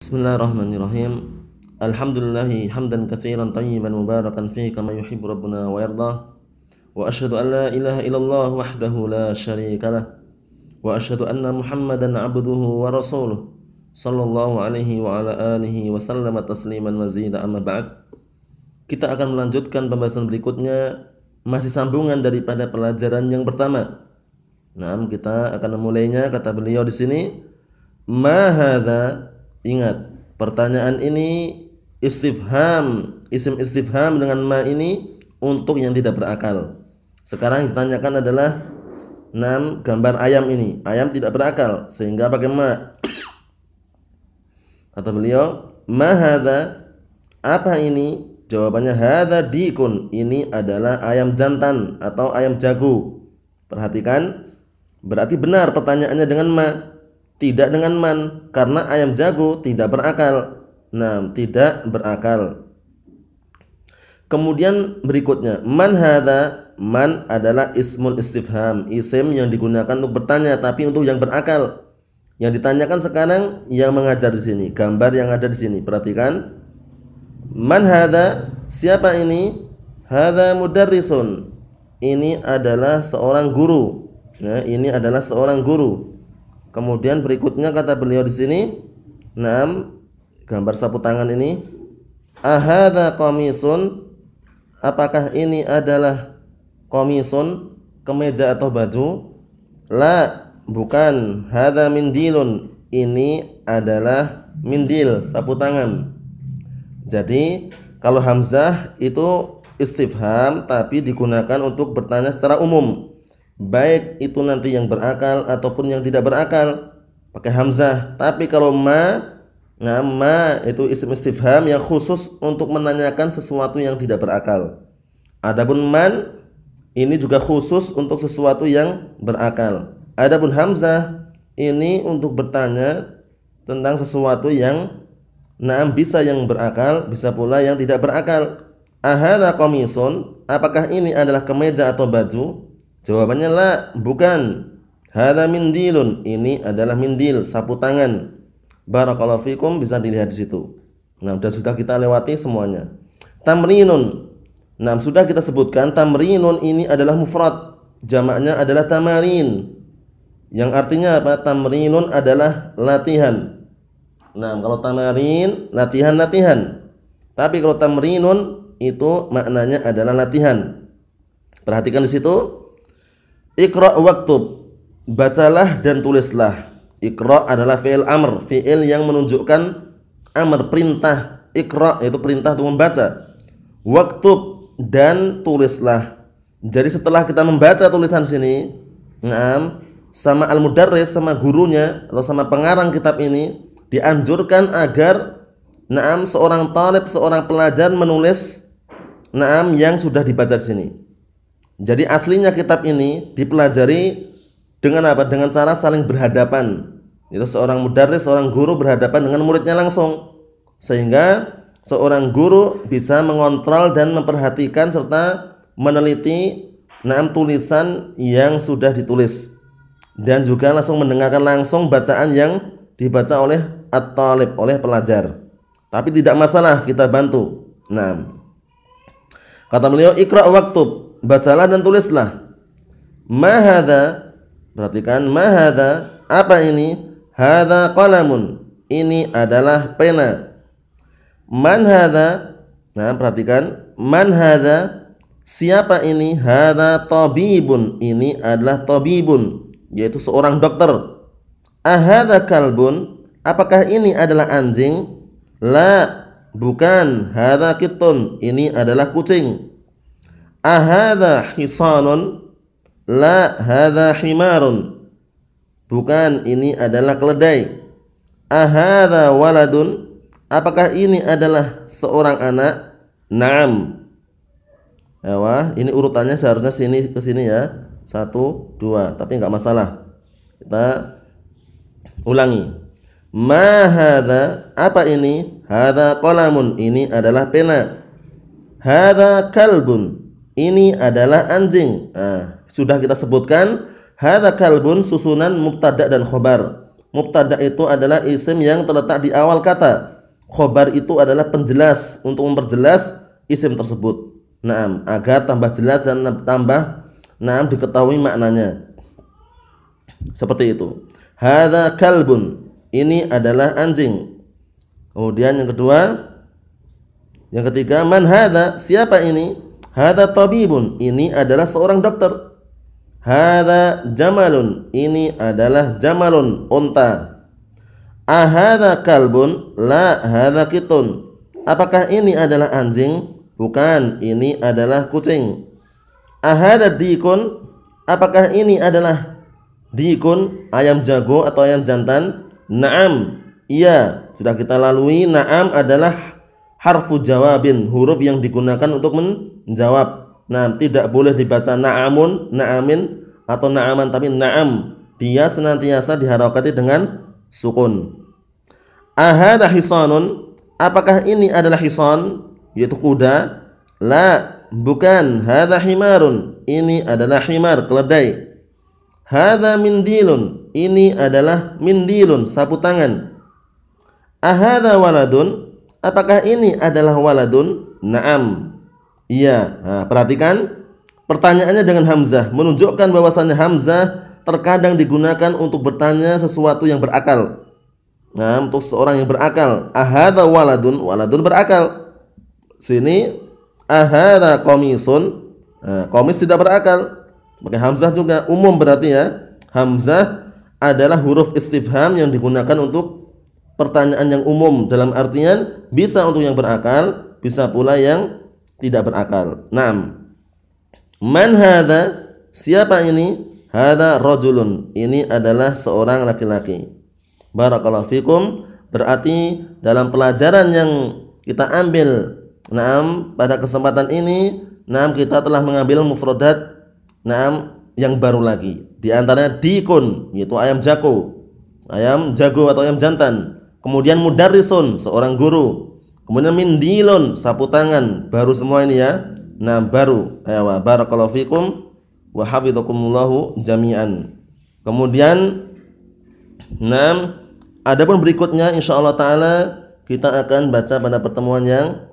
Bismillahirrahmanirrahim. Alhamdulillahi hamdan katsiran tayyiban mubarakan fihi kama yuhibbu rabbuna wa yarda. Wa asyhadu an la ilaha illallah wahdahu la syarika lah. Wa asyhadu anna Muhammadan abduhu wa rasuluh. Sallallahu alaihi wa ala alihi wa sallama tasliman mazida amma ba'd. Kita akan melanjutkan pembahasan berikutnya masih sambungan daripada pelajaran yang pertama. Nah, kita akan memulainya kata beliau di sini. Ma hadza Ingat, pertanyaan ini istifham, isim istifham dengan ma ini untuk yang tidak berakal. Sekarang ditanyakan adalah 6 gambar ayam ini. Ayam tidak berakal sehingga pakai ma. Kata beliau, "Ma hada Apa ini?" Jawabannya hadza dikun. Ini adalah ayam jantan atau ayam jago. Perhatikan, berarti benar pertanyaannya dengan ma tidak dengan man karena ayam jago tidak berakal. Nah, tidak berakal. Kemudian berikutnya, man hada man adalah ismul istifham, isim yang digunakan untuk bertanya tapi untuk yang berakal. Yang ditanyakan sekarang yang mengajar di sini, gambar yang ada di sini. Perhatikan. Man hada? Siapa ini? Hada mudarrisun. Ini adalah seorang guru. Nah, ini adalah seorang guru. Kemudian berikutnya kata beliau di sini, enam gambar sapu tangan ini, ahada komisun, apakah ini adalah komisun kemeja atau baju? La, bukan. Hada mindilun, ini adalah mindil sapu tangan. Jadi kalau hamzah itu istifham tapi digunakan untuk bertanya secara umum baik itu nanti yang berakal ataupun yang tidak berakal pakai hamzah tapi kalau ma nama itu isim istifham yang khusus untuk menanyakan sesuatu yang tidak berakal adapun man ini juga khusus untuk sesuatu yang berakal adapun hamzah ini untuk bertanya tentang sesuatu yang nah bisa yang berakal, bisa pula yang tidak berakal. Ahada apakah ini adalah kemeja atau baju? Jawabannya la, bukan. Hada mindilun, ini adalah mindil, sapu tangan. Barakallahu fikum bisa dilihat di situ. Nah, sudah sudah kita lewati semuanya. Tamrinun. Nah, sudah kita sebutkan tamrinun ini adalah mufrad. Jamaknya adalah tamarin. Yang artinya apa? Tamrinun adalah latihan. Nah, kalau tamarin latihan-latihan. Tapi kalau tamrinun itu maknanya adalah latihan. Perhatikan di situ Iqra waktub. Bacalah dan tulislah. Iqra adalah fi'il amr, fi'il yang menunjukkan amr perintah. Iqra itu perintah untuk membaca. Waktub dan tulislah. Jadi setelah kita membaca tulisan sini, naam sama al-mudarris sama gurunya atau sama pengarang kitab ini dianjurkan agar Naam seorang talib, seorang pelajar menulis Naam yang sudah dibaca sini. Jadi aslinya kitab ini dipelajari dengan apa? Dengan cara saling berhadapan. Itu seorang mudaris, seorang guru berhadapan dengan muridnya langsung. Sehingga seorang guru bisa mengontrol dan memperhatikan serta meneliti enam tulisan yang sudah ditulis dan juga langsung mendengarkan langsung bacaan yang dibaca oleh at-talib oleh pelajar. Tapi tidak masalah kita bantu. Nah. Kata beliau ikra waktu bacalah dan tulislah mahada perhatikan mahada apa ini hada kolamun ini adalah pena man hada nah perhatikan man hada siapa ini hada tabibun ini adalah tabibun yaitu seorang dokter ahada kalbun apakah ini adalah anjing la bukan hada kitun ini adalah kucing ahada hisanun la hada himarun bukan ini adalah keledai ahada waladun apakah ini adalah seorang anak naam Ewa, ya, ini urutannya seharusnya sini ke sini ya satu dua tapi nggak masalah kita ulangi mahada apa ini hada kolamun ini adalah pena hada kalbun ini adalah anjing. Nah, sudah kita sebutkan Hada kalbun susunan mubtada dan khobar. Mubtada itu adalah isim yang terletak di awal kata. Khobar itu adalah penjelas untuk memperjelas isim tersebut. Naam, agar tambah jelas dan tambah naam diketahui maknanya. Seperti itu. Hada kalbun. Ini adalah anjing. Kemudian yang kedua, yang ketiga man hadza? Siapa ini? Hada tabibun, ini adalah seorang dokter. Hada jamalun, ini adalah jamalun, unta. Ahada kalbun, la hada kitun. Apakah ini adalah anjing? Bukan, ini adalah kucing. Ahada dikun, apakah ini adalah dikun, ayam jago atau ayam jantan? Naam, iya, sudah kita lalui. Naam adalah harfu jawabin, huruf yang digunakan untuk menjawab. Nah, tidak boleh dibaca na'amun, na'amin atau na'aman tapi na'am. Dia senantiasa diharokati dengan sukun. Ahada hisanun, apakah ini adalah hisan yaitu kuda? La, bukan. Hada himarun, ini adalah himar keledai. Hada mindilun, ini adalah mindilun sapu tangan. Ahada waladun, Apakah ini adalah waladun? Naam. Iya. Nah, perhatikan pertanyaannya dengan hamzah menunjukkan bahwasannya hamzah terkadang digunakan untuk bertanya sesuatu yang berakal. Nah, untuk seorang yang berakal, ahadha waladun, waladun berakal. Sini ahadha komisun, nah, komis tidak berakal. Maka hamzah juga umum berarti ya. Hamzah adalah huruf istifham yang digunakan untuk pertanyaan yang umum dalam artian bisa untuk yang berakal, bisa pula yang tidak berakal. Naam. Man hadha? Siapa ini? Hada rojulun. Ini adalah seorang laki-laki. Barakallahu fikum. Berarti dalam pelajaran yang kita ambil Naam pada kesempatan ini Naam kita telah mengambil mufrodat Naam yang baru lagi Di antaranya dikun Yaitu ayam jago Ayam jago atau ayam jantan kemudian mudarrisun seorang guru kemudian mindilun sapu tangan baru semua ini ya nah baru ayawa barakallahu fikum wa hafizakumullahu jami'an kemudian enam adapun berikutnya insyaallah taala kita akan baca pada pertemuan yang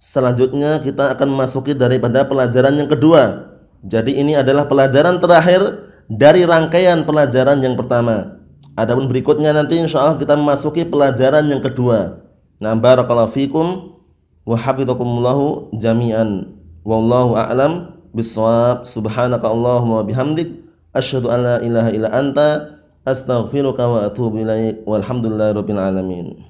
selanjutnya kita akan masuki daripada pelajaran yang kedua jadi ini adalah pelajaran terakhir dari rangkaian pelajaran yang pertama Adapun berikutnya nanti insya Allah kita memasuki pelajaran yang kedua. Nah, barakallahu fikum wa hafizakumullahu jami'an. Wallahu a'lam bisawab. Subhanaka Allahumma wa bihamdik asyhadu an la ilaha illa anta astaghfiruka wa atubu ilaik. Walhamdulillahirabbil alamin.